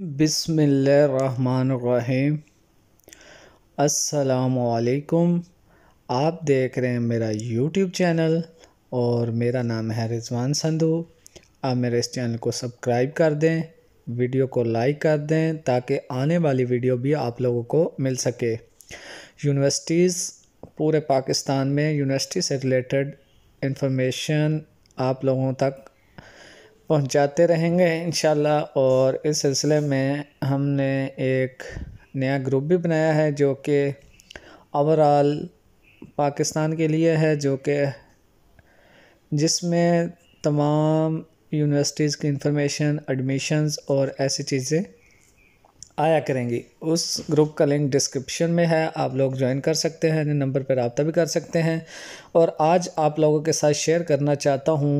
बिसमीम असलकुम आप देख रहे हैं मेरा यूट्यूब चैनल और मेरा नाम है रिजवान संधू आप मेरे इस चैनल को सब्सक्राइब कर दें वीडियो को लाइक कर दें ताकि आने वाली वीडियो भी आप लोगों को मिल सके यूनिवर्सिटीज़ पूरे पाकिस्तान में यूनिवर्सिटी से रिलेटेड इंफॉर्मेशन आप लोगों तक पहुंचाते रहेंगे इन और इस सिलसिले में हमने एक नया ग्रुप भी बनाया है जो कि ओवरऑल पाकिस्तान के लिए है जो कि जिसमें तमाम यूनिवर्सिटीज़ की इंफॉर्मेशन एडमिशन्स और ऐसी चीज़ें आया करेंगी उस ग्रुप का लिंक डिस्क्रिप्शन में है आप लोग ज्वाइन कर सकते हैं नंबर पर रबता भी कर सकते हैं और आज आप लोगों के साथ शेयर करना चाहता हूँ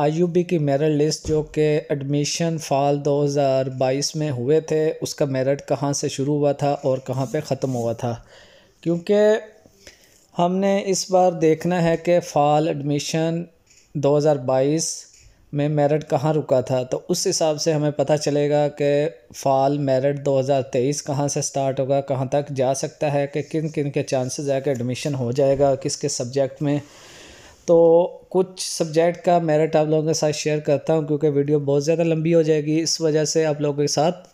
आई की मेरिट लिस्ट जो कि एडमिशन फाल 2022 में हुए थे उसका मेरिट कहाँ से शुरू हुआ था और कहाँ पे ख़त्म हुआ था क्योंकि हमने इस बार देखना है कि फ़ाल एडमिशन 2022 में मेरिट कहाँ रुका था तो उस हिसाब से हमें पता चलेगा कि फ़ाल मेरिट 2023 कहाँ से स्टार्ट होगा कहाँ तक जा सकता है कि किन किन के चांसेस है कि एडमिशन हो जाएगा किसके सब्जेक्ट में तो कुछ सब्जेक्ट का मेरिट आप लोगों के साथ शेयर करता हूँ क्योंकि वीडियो बहुत ज़्यादा लंबी हो जाएगी इस वजह से आप लोगों के साथ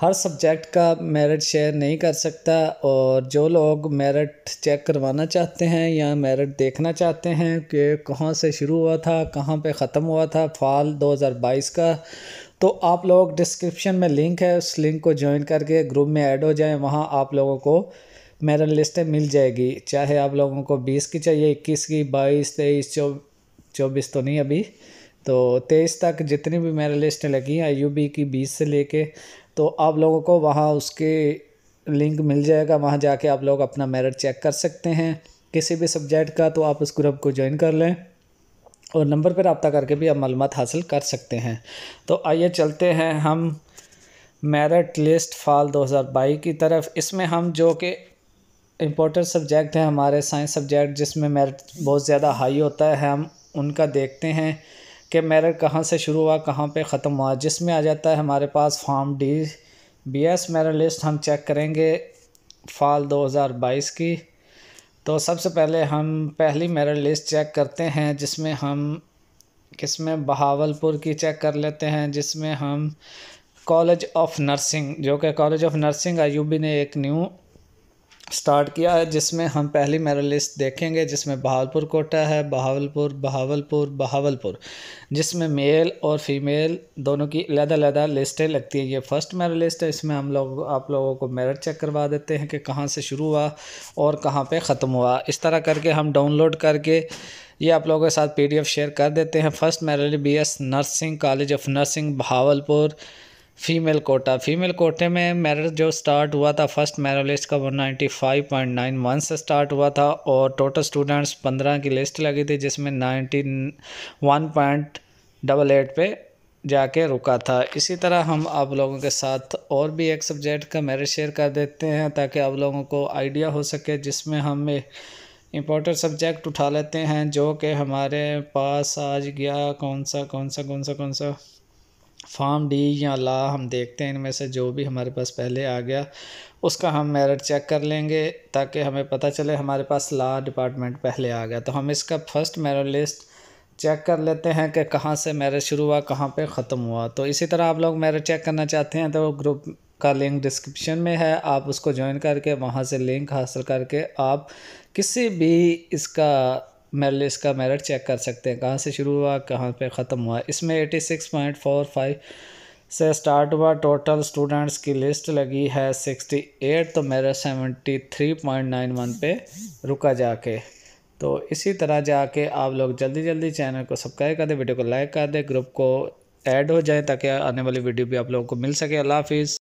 हर सब्जेक्ट का मेरिट शेयर नहीं कर सकता और जो लोग मेरिट चेक करवाना चाहते हैं या मेरिट देखना चाहते हैं कि कहाँ से शुरू हुआ था कहाँ पे ख़त्म हुआ था फॉल 2022 का तो आप लोग डिस्क्रिप्शन में लिंक है उस लिंक को ज्वाइन करके ग्रुप में ऐड हो जाएं वहाँ आप लोगों को मेरा लिस्टें मिल जाएगी चाहे आप लोगों को बीस की चाहिए इक्कीस की बाईस तेईस चौ चौबीस तो नहीं अभी तो तेईस तक जितनी भी मेरा लिस्टें लगी हैं यू की बीस से लेके तो आप लोगों को वहाँ उसके लिंक मिल जाएगा वहाँ जाके आप लोग अपना मेरिट चेक कर सकते हैं किसी भी सब्जेक्ट का तो आप उस ग्रुप को ज्वाइन कर लें और नंबर पर रबता करके भी आप मालूम हासिल कर सकते हैं तो आइए चलते हैं हम मेरिट लिस्ट फॉल 2022 की तरफ इसमें हम जो कि इम्पोर्टेंट सब्जेक्ट है हमारे साइंस सब्जेक्ट जिसमें मेरिट बहुत ज़्यादा हाई होता है हम उनका देखते हैं कि मेरिट कहाँ से शुरू हुआ कहाँ पे ख़त्म हुआ जिसमें आ जाता है हमारे पास form D B S merit list हम चेक करेंगे फाल 2022 की तो सबसे पहले हम पहली मेरिट लिस्ट चेक करते हैं जिसमें हम किसमें बहावलपुर की चेक कर लेते हैं जिसमें हम कॉलेज ऑफ नर्सिंग जो कि कॉलेज ऑफ नर्सिंग आयूबी ने एक न्यू स्टार्ट किया है जिसमें हम पहली मेरा लिस्ट देखेंगे जिसमें बहावलपुर कोटा है बहावलपुर बहावलपुर बहावलपुर जिसमें मेल और फीमेल दोनों की अलग अलग लिस्टें लगती हैं ये फर्स्ट मेरा लिस्ट है इसमें हम लोग आप लोगों को मेरिट चेक करवा देते हैं कि कहाँ से शुरू हुआ और कहाँ पे ख़त्म हुआ इस तरह करके हम डाउनलोड करके ये आप लोगों के साथ पी शेयर कर देते हैं फर्स्ट मेरा B S nursing college of nursing Bahawalpur female quota female कोटे में मेरिट जो स्टार्ट हुआ था फर्स्ट मैरिज लिस्ट का वो ninety five point nine one से स्टार्ट हुआ था और टोटल स्टूडेंट्स पंद्रह की लिस्ट लगी थी जिसमें वन पॉइंट डबल एट पे जाके रुका था इसी तरह हम आप लोगों के साथ और भी एक सब्जेक्ट का मेरिट शेयर कर देते हैं ताकि आप लोगों को आइडिया हो सके जिसमें हम इम्पोर्टेंट सब्जेक्ट उठा लेते हैं जो कि हमारे पास आज गया कौन सा कौन सा कौन सा कौन सा फॉर्म डी या ला हम देखते हैं इनमें से जो भी हमारे पास पहले आ गया उसका हम मेरिट चेक कर लेंगे ताकि हमें पता चले हमारे पास ला डिपार्टमेंट पहले आ गया तो हम इसका फर्स्ट मेरिट लिस्ट चेक कर लेते हैं कि कहाँ से मेरिट शुरू हुआ कहाँ पे ख़त्म हुआ तो इसी तरह आप लोग मेरिट चेक करना चाहते हैं तो ग्रुप का लिंक डिस्क्रिप्शन में है आप उसको ज्वाइन करके वहाँ से लिंक हासिल करके आप किसी भी इसका मेरे इसका मेरिट चेक कर सकते हैं कहाँ से शुरू हुआ कहाँ पे ख़त्म हुआ इसमें eighty six point four five से स्टार्ट हुआ टोटल स्टूडेंट्स की लिस्ट लगी है सिक्सटी एट तो मेरा seventy three point nine one पे रुका जाके तो इसी तरह जाके आप लोग जल्दी जल्दी चैनल को सब्सक्राइब कर दें वीडियो को लाइक कर दें ग्रुप को ऐड हो जाए ताकि आने वाली वीडियो भी आप लोगों को मिल सके अल्लाह हाफिज़